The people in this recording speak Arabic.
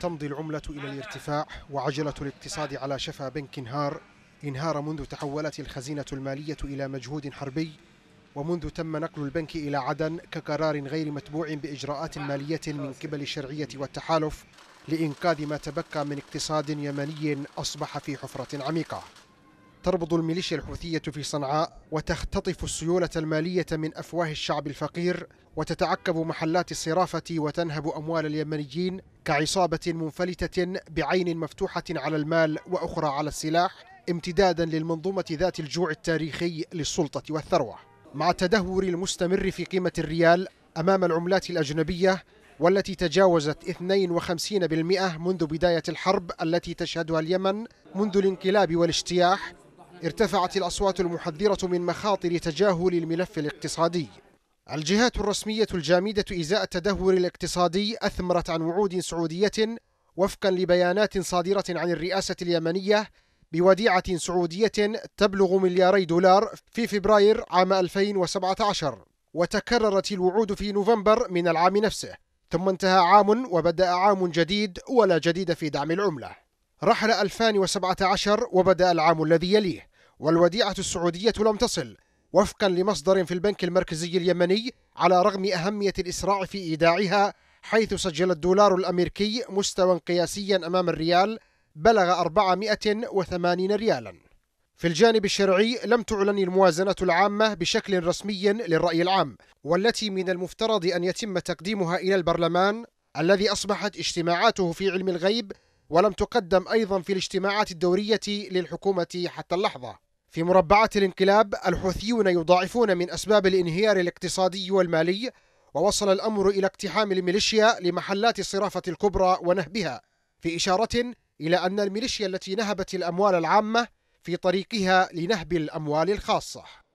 تمضي العملة إلى الارتفاع وعجلة الاقتصاد على شفا بنك انهار انهار منذ تحولت الخزينة المالية إلى مجهود حربي ومنذ تم نقل البنك إلى عدن كقرار غير متبوع بإجراءات مالية من قبل الشرعية والتحالف لإنقاذ ما تبقى من اقتصاد يمني أصبح في حفرة عميقة تربض الميليشيا الحوثية في صنعاء وتختطف السيولة المالية من أفواه الشعب الفقير وتتعكب محلات الصرافة وتنهب أموال اليمنيين كعصابة منفلتة بعين مفتوحة على المال وأخرى على السلاح امتدادا للمنظومة ذات الجوع التاريخي للسلطة والثروة مع التدهور المستمر في قيمة الريال أمام العملات الأجنبية والتي تجاوزت 52% منذ بداية الحرب التي تشهدها اليمن منذ الانقلاب والاجتياح ارتفعت الأصوات المحذرة من مخاطر تجاهل الملف الاقتصادي الجهات الرسمية الجامدة إزاء التدهور الاقتصادي أثمرت عن وعود سعودية وفقا لبيانات صادرة عن الرئاسة اليمنية بوديعة سعودية تبلغ ملياري دولار في فبراير عام 2017 وتكررت الوعود في نوفمبر من العام نفسه ثم انتهى عام وبدأ عام جديد ولا جديد في دعم العملة رحل 2017 وبدأ العام الذي يليه والوديعة السعودية لم تصل وفقا لمصدر في البنك المركزي اليمني على رغم أهمية الإسراع في إيداعها حيث سجل الدولار الأمريكي مستوى قياسيا أمام الريال بلغ 480 ريالا في الجانب الشرعي لم تعلن الموازنة العامة بشكل رسمي للرأي العام والتي من المفترض أن يتم تقديمها إلى البرلمان الذي أصبحت اجتماعاته في علم الغيب ولم تقدم أيضا في الاجتماعات الدورية للحكومة حتى اللحظة في مربعات الانقلاب الحوثيون يضاعفون من أسباب الانهيار الاقتصادي والمالي ووصل الأمر إلى اقتحام الميليشيا لمحلات الصرافة الكبرى ونهبها في إشارة إلى أن الميليشيا التي نهبت الأموال العامة في طريقها لنهب الأموال الخاصة